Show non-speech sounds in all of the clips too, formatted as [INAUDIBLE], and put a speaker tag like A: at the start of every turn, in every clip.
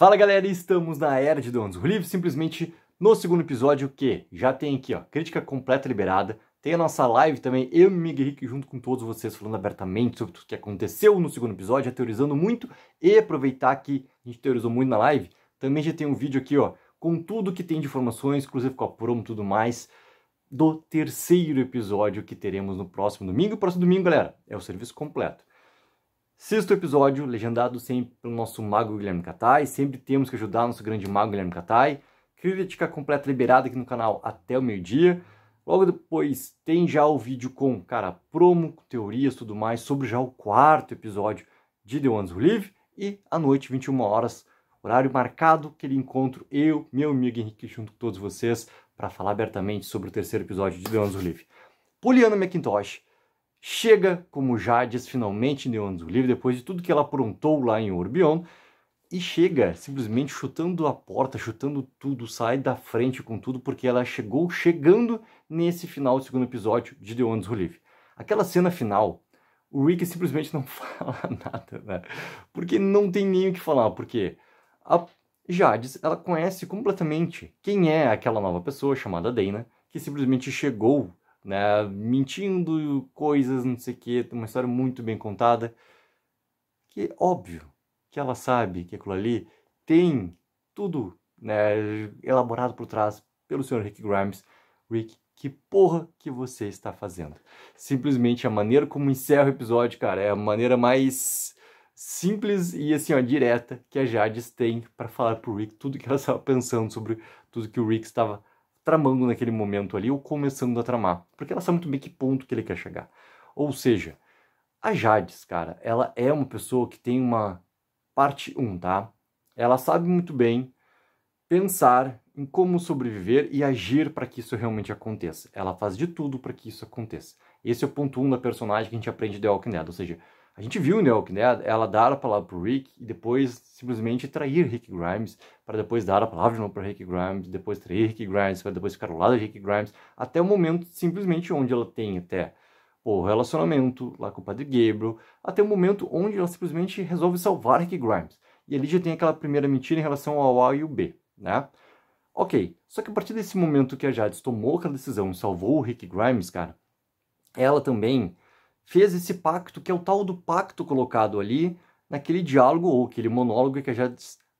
A: Fala galera, estamos na Era de Donos do Livro, simplesmente no segundo episódio que já tem aqui, ó, crítica completa liberada, tem a nossa live também, eu e o Miguel Henrique junto com todos vocês falando abertamente sobre o que aconteceu no segundo episódio, teorizando muito e aproveitar que a gente teorizou muito na live, também já tem um vídeo aqui, ó, com tudo que tem de informações, inclusive com a promo e tudo mais, do terceiro episódio que teremos no próximo domingo. O próximo domingo, galera, é o serviço completo. Sexto episódio, legendado sempre pelo nosso mago Guilherme Katai. Sempre temos que ajudar nosso grande mago Guilherme Catai. Crítica completa liberada aqui no canal até o meio-dia. Logo depois tem já o vídeo com, cara, promo, teorias, tudo mais, sobre já o quarto episódio de The Ones Who Live. E à noite, 21 horas, horário marcado, aquele encontro, eu, meu amigo Henrique, junto com todos vocês, para falar abertamente sobre o terceiro episódio de The Ones Who Live. Poliana McIntosh chega como Jades finalmente em Neon Livre, depois de tudo que ela aprontou lá em Orbion, e chega simplesmente chutando a porta, chutando tudo, sai da frente com tudo, porque ela chegou chegando nesse final do segundo episódio de The Ones Who Live. Aquela cena final, o Rick simplesmente não [LAUGHS] fala nada, né? Porque não tem nem o que falar, porque a Jades, ela conhece completamente quem é aquela nova pessoa chamada Dana, que simplesmente chegou né? Mentindo, coisas, não sei o que, uma história muito bem contada. Que é óbvio que ela sabe que aquilo ali tem tudo né, elaborado por trás pelo senhor Rick Grimes. Rick, que porra que você está fazendo? Simplesmente a maneira como encerra o episódio, cara, é a maneira mais simples e assim, ó, direta que a Jades tem para falar pro Rick tudo que ela estava [LAUGHS] pensando sobre tudo que o Rick estava tramando naquele momento ali ou começando a tramar, porque ela sabe muito bem que ponto que ele quer chegar. Ou seja, a Jades, cara, ela é uma pessoa que tem uma parte 1, tá? Ela sabe muito bem pensar em como sobreviver e agir para que isso realmente aconteça. Ela faz de tudo para que isso aconteça. Esse é o ponto 1 um da personagem que a gente aprende de Walking Dead, ou seja, a gente viu, né, o que, né, ela dar a palavra para o Rick e depois simplesmente trair Rick Grimes, para depois dar a palavra de novo para Rick Grimes, depois trair Rick Grimes, para depois ficar ao lado de Rick Grimes, até o momento simplesmente onde ela tem até o relacionamento lá com o Padre Gabriel, até o momento onde ela simplesmente resolve salvar Rick Grimes. E ali já tem aquela primeira mentira em relação ao A e o B, né? Ok, só que a partir desse momento que a Jades tomou aquela decisão e salvou o Rick Grimes, cara, ela também fez esse pacto, que é o tal do pacto colocado ali naquele diálogo ou aquele monólogo que a Jade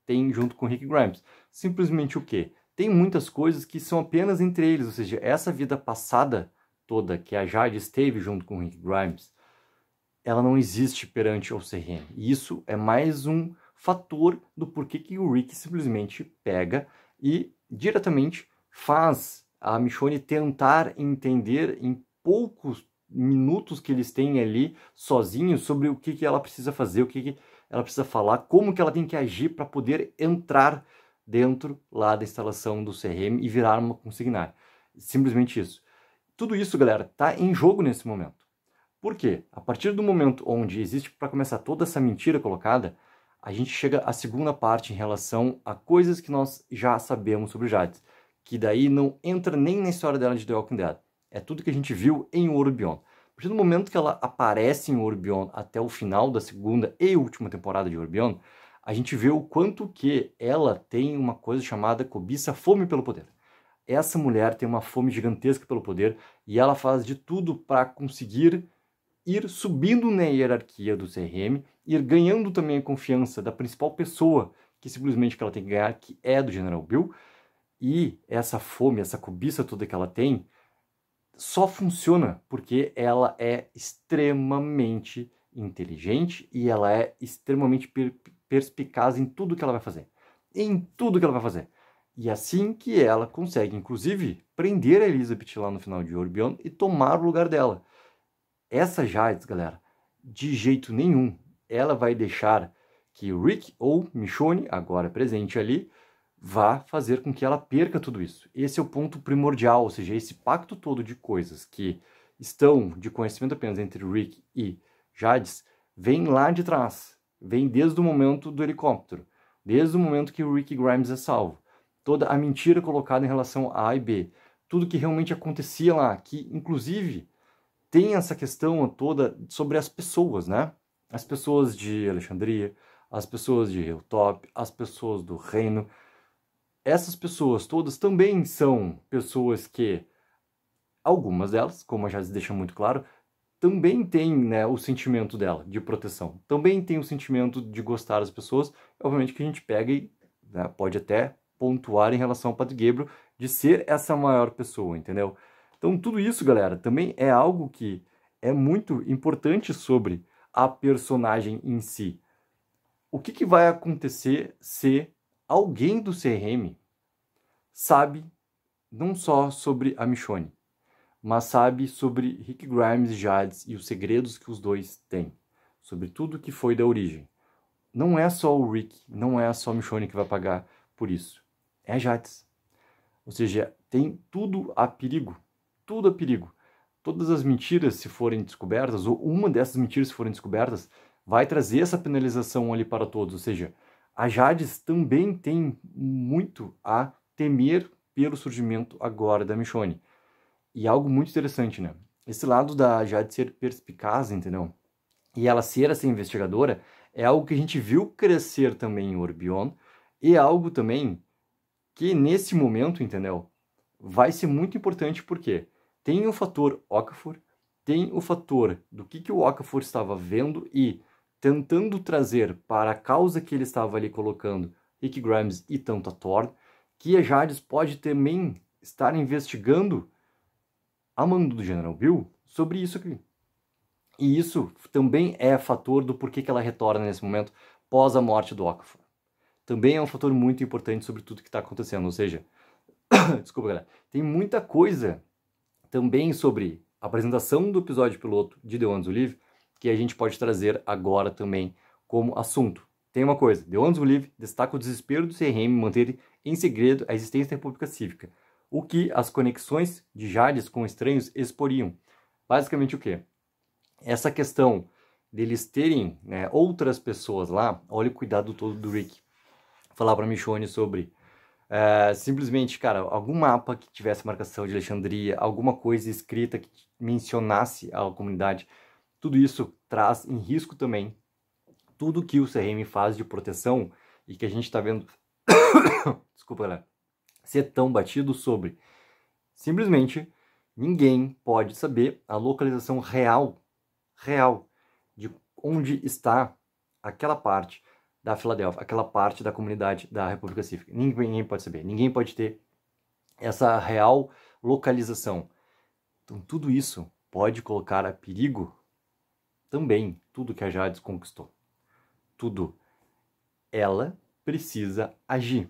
A: tem junto com Rick Grimes. Simplesmente o quê? Tem muitas coisas que são apenas entre eles, ou seja, essa vida passada toda que a Jade teve junto com Rick Grimes, ela não existe perante o CRM. E isso é mais um fator do porquê que o Rick simplesmente pega e diretamente faz a Michonne tentar entender em poucos minutos que eles têm ali sozinhos sobre o que, que ela precisa fazer, o que, que ela precisa falar, como que ela tem que agir para poder entrar dentro lá da instalação do CRM e virar uma consignária. Simplesmente isso. Tudo isso, galera, está em jogo nesse momento. Por quê? A partir do momento onde existe, para começar, toda essa mentira colocada, a gente chega à segunda parte em relação a coisas que nós já sabemos sobre Jades, que daí não entra nem na história dela de The Walking Dead é tudo que a gente viu em Orbion. A partir do momento que ela aparece em Orbion até o final da segunda e última temporada de Orbion, a gente vê o quanto que ela tem uma coisa chamada cobiça, fome pelo poder. Essa mulher tem uma fome gigantesca pelo poder e ela faz de tudo para conseguir ir subindo na hierarquia do CRM, ir ganhando também a confiança da principal pessoa que simplesmente que ela tem que ganhar, que é do General Bill, e essa fome, essa cobiça toda que ela tem, só funciona porque ela é extremamente inteligente e ela é extremamente per perspicaz em tudo que ela vai fazer. Em tudo que ela vai fazer. E é assim que ela consegue, inclusive, prender a Elizabeth lá no final de Orbion e tomar o lugar dela. Essa Jades, galera, de jeito nenhum, ela vai deixar que Rick ou Michonne, agora presente ali, vá fazer com que ela perca tudo isso. Esse é o ponto primordial, ou seja, esse pacto todo de coisas que estão de conhecimento apenas entre Rick e Jades vem lá de trás, vem desde o momento do helicóptero, desde o momento que o Rick Grimes é salvo. Toda a mentira colocada em relação a A e B, tudo que realmente acontecia lá, que inclusive tem essa questão toda sobre as pessoas, né? As pessoas de Alexandria, as pessoas de Hilltop, as pessoas do reino, essas pessoas todas também são pessoas que, algumas delas, como a Jazz deixa muito claro, também tem né, o sentimento dela de proteção, também tem o sentimento de gostar das pessoas. É, obviamente que a gente pega e né, pode até pontuar em relação ao Padre Gabriel de ser essa maior pessoa, entendeu? Então, tudo isso, galera, também é algo que é muito importante sobre a personagem em si. O que, que vai acontecer se alguém do CRM sabe não só sobre a Michonne, mas sabe sobre Rick Grimes e Jades e os segredos que os dois têm, sobre tudo que foi da origem. Não é só o Rick, não é só a Michonne que vai pagar por isso. É a Jades. Ou seja, tem tudo a perigo. Tudo a perigo. Todas as mentiras, se forem descobertas, ou uma dessas mentiras, se forem descobertas, vai trazer essa penalização ali para todos. Ou seja, a Jades também tem muito a temer pelo surgimento agora da Michonne. E algo muito interessante, né? Esse lado da Jade ser perspicaz, entendeu? E ela ser essa investigadora é algo que a gente viu crescer também em Orbion e é algo também que nesse momento, entendeu? Vai ser muito importante porque tem o fator Okafor, tem o fator do que, que o Okafor estava vendo e tentando trazer para a causa que ele estava ali colocando Rick Grimes e tanto a Thor, que a Jades pode também estar investigando a mando do General Bill sobre isso aqui. E isso também é fator do porquê que ela retorna nesse momento pós a morte do Okafor. Também é um fator muito importante sobre tudo que está acontecendo. Ou seja, [COUGHS] desculpa galera, tem muita coisa também sobre a apresentação do episódio piloto de The One's Olive que a gente pode trazer agora também como assunto. Tem uma coisa, The Ones Who Live destaca o desespero do CRM manter em segredo a existência da República Cívica, o que as conexões de Jades com estranhos exporiam. Basicamente o quê? Essa questão deles terem né, outras pessoas lá, olha o cuidado todo do Rick. Falar para Michonne sobre eh, simplesmente, cara, algum mapa que tivesse marcação de Alexandria, alguma coisa escrita que mencionasse a comunidade tudo isso traz em risco também tudo que o CRM faz de proteção e que a gente está vendo [COUGHS] desculpa, galera, ser tão batido sobre simplesmente ninguém pode saber a localização real, real de onde está aquela parte da Filadélfia, aquela parte da comunidade da República Cívica. Ninguém, ninguém pode saber, ninguém pode ter essa real localização. Então tudo isso pode colocar a perigo também tudo que a Jades conquistou. Tudo. Ela precisa agir.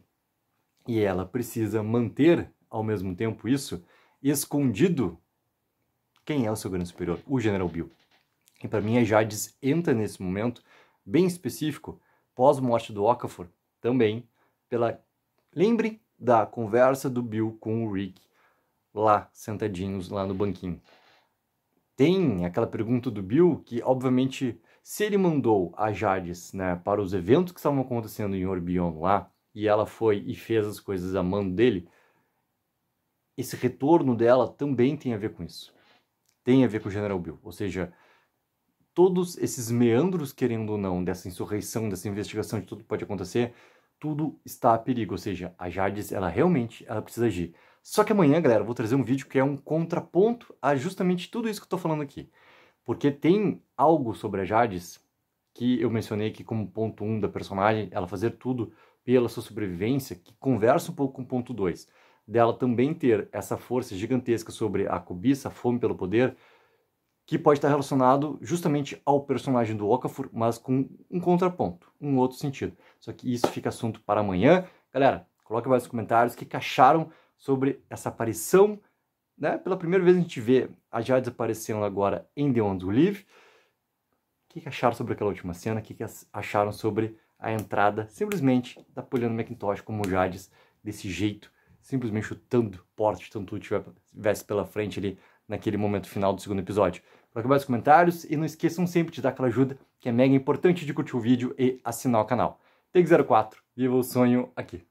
A: E ela precisa manter, ao mesmo tempo, isso escondido. Quem é o seu grande superior? O General Bill. E para mim, a Jades entra nesse momento bem específico, pós-morte do Okafor, também, pela. Lembrem da conversa do Bill com o Rick, lá sentadinhos, lá no banquinho tem aquela pergunta do Bill que, obviamente, se ele mandou a Jades né, para os eventos que estavam acontecendo em Orbion lá, e ela foi e fez as coisas a mando dele, esse retorno dela também tem a ver com isso. Tem a ver com o General Bill. Ou seja, todos esses meandros, querendo ou não, dessa insurreição, dessa investigação, de tudo que pode acontecer, tudo está a perigo. Ou seja, a Jades, ela realmente ela precisa agir. Só que amanhã, galera, eu vou trazer um vídeo que é um contraponto a justamente tudo isso que eu tô falando aqui. Porque tem algo sobre a Jades que eu mencionei aqui como ponto 1 um da personagem, ela fazer tudo pela sua sobrevivência, que conversa um pouco com o ponto 2, dela também ter essa força gigantesca sobre a cobiça, a fome pelo poder, que pode estar relacionado justamente ao personagem do Okafor, mas com um contraponto, um outro sentido. Só que isso fica assunto para amanhã. Galera, coloque mais nos comentários o que acharam sobre essa aparição. Né? Pela primeira vez a gente vê a Jade aparecendo agora em The Ones Who Live. O que, acharam sobre aquela última cena? O que, acharam sobre a entrada simplesmente da Poliana McIntosh como Jades desse jeito, simplesmente chutando porte, tanto tivesse pela frente ali naquele momento final do segundo episódio. Coloque mais comentários e não esqueçam sempre de dar aquela ajuda que é mega importante de curtir o vídeo e assinar o canal. Take 04, viva o sonho aqui!